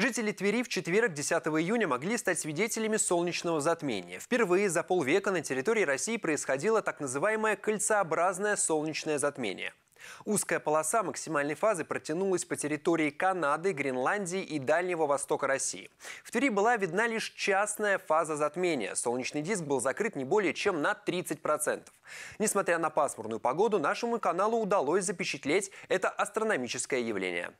Жители Твери в четверг, 10 июня, могли стать свидетелями солнечного затмения. Впервые за полвека на территории России происходило так называемое кольцеобразное солнечное затмение. Узкая полоса максимальной фазы протянулась по территории Канады, Гренландии и Дальнего Востока России. В Твери была видна лишь частная фаза затмения. Солнечный диск был закрыт не более чем на 30%. Несмотря на пасмурную погоду, нашему каналу удалось запечатлеть это астрономическое явление.